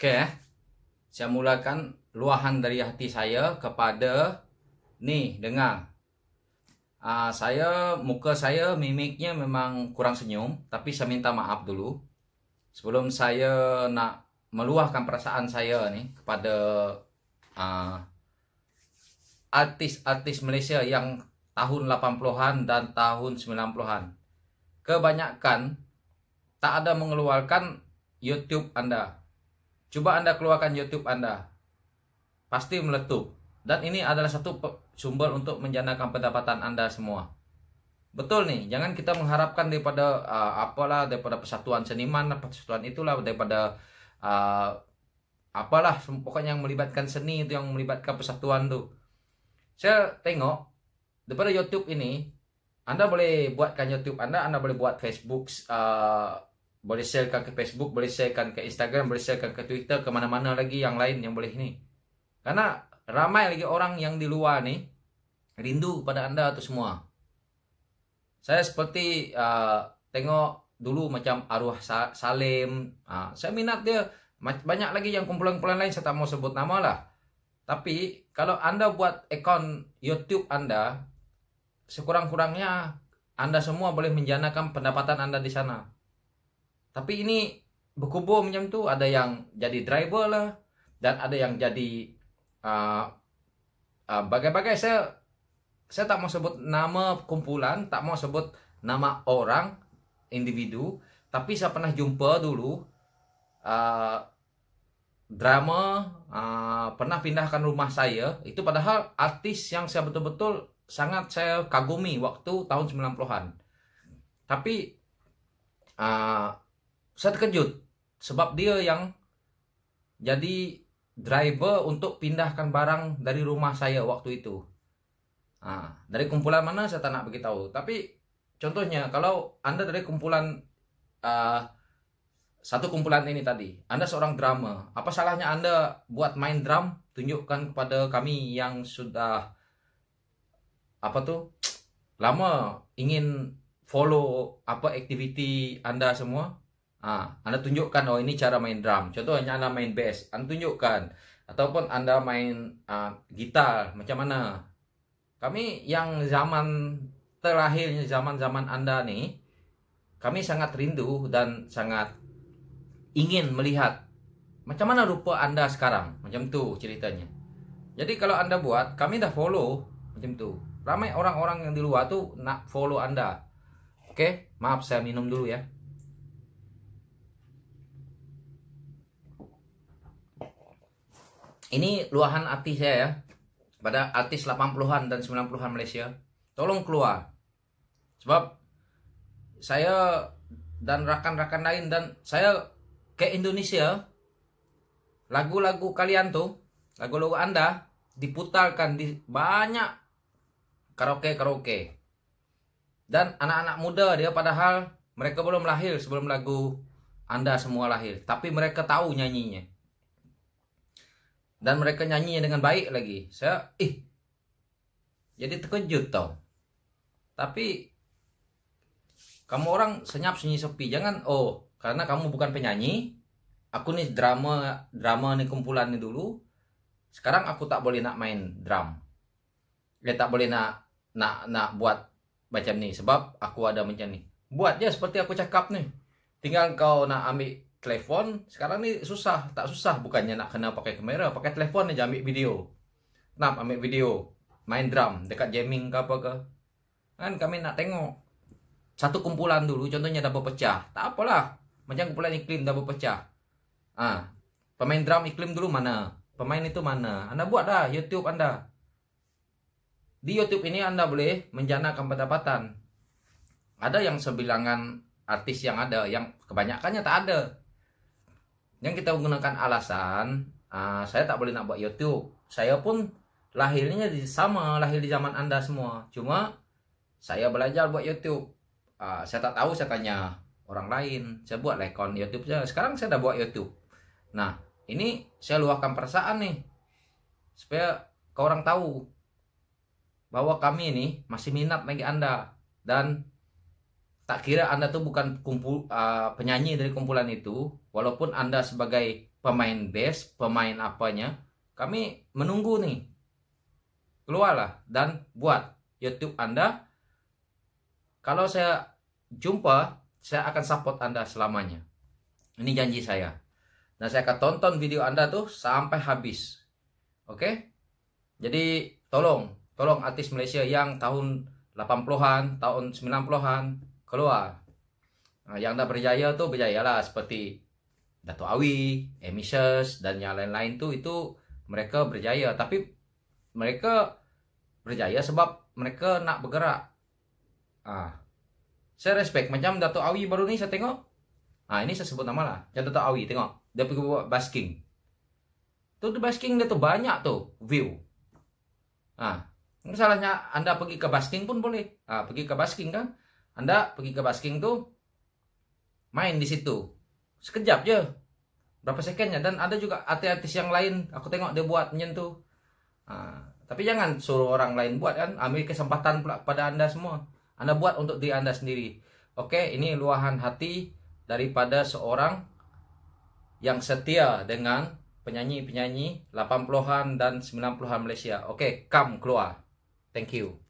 Oke okay. Eh. Saya mulakan luahan dari hati saya kepada nih dengar. Uh, saya muka saya mimiknya memang kurang senyum, tapi saya minta maaf dulu. Sebelum saya nak meluahkan perasaan saya nih kepada artis ah, artis-artis Malaysia yang tahun 80-an dan tahun 90-an. Kebanyakan tak ada mengeluarkan YouTube Anda Coba Anda keluarkan YouTube Anda. Pasti meletup. Dan ini adalah satu sumber untuk menjanakan pendapatan Anda semua. Betul nih, jangan kita mengharapkan daripada uh, apalah daripada persatuan seniman, persatuan itulah daripada uh, apalah pokoknya yang melibatkan seni itu yang melibatkan persatuan tuh. Saya tengok daripada YouTube ini, Anda boleh buatkan YouTube Anda, Anda boleh buat Facebook uh, boleh sharekan ke Facebook, boleh sharekan ke Instagram, boleh sharekan ke Twitter, ke mana mana lagi yang lain yang boleh ini. Karena ramai lagi orang yang di luar ni rindu pada anda tu semua. Saya seperti uh, tengok dulu macam Arwah Salim, uh, saya minat dia. Banyak lagi yang kumpulan-kumpulan lain saya tak mau sebut nama lah. Tapi kalau anda buat akun YouTube anda, sekurang-kurangnya anda semua boleh menjanakan pendapatan anda di sana Tapi ini berkubur macam tu ada yang jadi driver lah dan ada yang jadi uh, uh, bagai-bagai saya saya tak mau sebut nama kumpulan, tak mau sebut nama orang individu, tapi saya pernah jumpa dulu uh, drama uh, pernah pindahkan rumah saya itu padahal artis yang saya betul-betul sangat saya kagumi waktu tahun 90-an. Tapi uh, saya terkejut sebab dia yang jadi driver untuk pindahkan barang dari rumah saya waktu itu. Nah, dari kumpulan mana saya tak nak beritahu. Tapi contohnya kalau Anda dari kumpulan uh, satu kumpulan ini tadi, Anda seorang drama, apa salahnya Anda buat main drum? Tunjukkan kepada kami yang sudah apa tuh lama ingin follow apa aktiviti Anda semua Ah, Anda tunjukkan oh ini cara main drum. Contohnya Anda main bass, Anda tunjukkan ataupun Anda main uh, gitar macam mana. Kami yang zaman terakhirnya zaman-zaman Anda nih, kami sangat rindu dan sangat ingin melihat macam mana rupa Anda sekarang. Macam tu ceritanya. Jadi kalau Anda buat, kami dah follow macam tu. Ramai orang-orang yang di luar tu nak follow Anda. Oke, maaf saya minum dulu ya. ini luahan hati saya ya pada artis 80-an dan 90-an Malaysia tolong keluar sebab saya dan rakan-rakan lain dan saya ke Indonesia lagu-lagu kalian tuh lagu-lagu anda diputarkan di banyak karaoke-karaoke dan anak-anak muda dia padahal mereka belum lahir sebelum lagu anda semua lahir tapi mereka tahu nyanyinya dan mereka nyanyinya dengan baik lagi saya ih jadi terkejut tau tapi kamu orang senyap sunyi sepi jangan oh karena kamu bukan penyanyi aku nih drama drama nih kumpulan nih dulu sekarang aku tak boleh nak main drum Dia eh, tak boleh nak nak nak buat macam ni sebab aku ada macam nih buat je seperti aku cakap nih tinggal kau nak ambil telepon sekarang ini susah tak susah bukannya nak kena pakai kamera pakai telepon aja ambil video nak ambil video main drum dekat jamming ke apa ke kan kami nak tengok satu kumpulan dulu contohnya dah berpecah tak apalah macam kumpulan iklim dah berpecah ah pemain drum iklim dulu mana pemain itu mana anda buat dah YouTube anda di YouTube ini anda boleh menjanakan pendapatan ada yang sebilangan artis yang ada yang kebanyakannya tak ada yang kita gunakan alasan uh, saya tak boleh nak buat YouTube saya pun lahirnya di sama lahir di zaman anda semua cuma saya belajar buat YouTube uh, saya tak tahu saya tanya orang lain saya buat lekon YouTube saya sekarang saya dah buat YouTube nah ini saya luahkan perasaan nih supaya kau orang tahu bahwa kami ini masih minat bagi anda dan tak kira Anda tuh bukan kumpul uh, penyanyi dari kumpulan itu, walaupun Anda sebagai pemain bass, pemain apanya, kami menunggu nih. Keluarlah dan buat YouTube Anda. Kalau saya jumpa, saya akan support Anda selamanya. Ini janji saya. Dan saya akan tonton video Anda tuh sampai habis. Oke? Jadi tolong, tolong artis Malaysia yang tahun 80-an, tahun 90-an, keluar. Nah, yang dah berjaya berjaya lah seperti Dato Awi, Emisus dan yang lain-lain tu itu mereka berjaya tapi mereka berjaya sebab mereka nak bergerak. Ah. Saya respect macam Dato Awi baru ni saya tengok. Ah ini saya sebut nama lah. Macam Dato Awi tengok. Dia pergi buat basking. Tu tu basking dia tu banyak tu view. Ah. Masalahnya anda pergi ke basking pun boleh. Ah pergi ke basking kan anda pergi ke basking tuh main di situ. Sekejap aja. Berapa secondnya dan ada juga artis-artis yang lain aku tengok dia buat menyentuh. Nah, tapi jangan suruh orang lain buat kan. Ambil kesempatan pula pada Anda semua. Anda buat untuk diri Anda sendiri. Oke, ini luahan hati daripada seorang yang setia dengan penyanyi-penyanyi 80-an dan 90-an Malaysia. Oke, okay, come keluar. Thank you.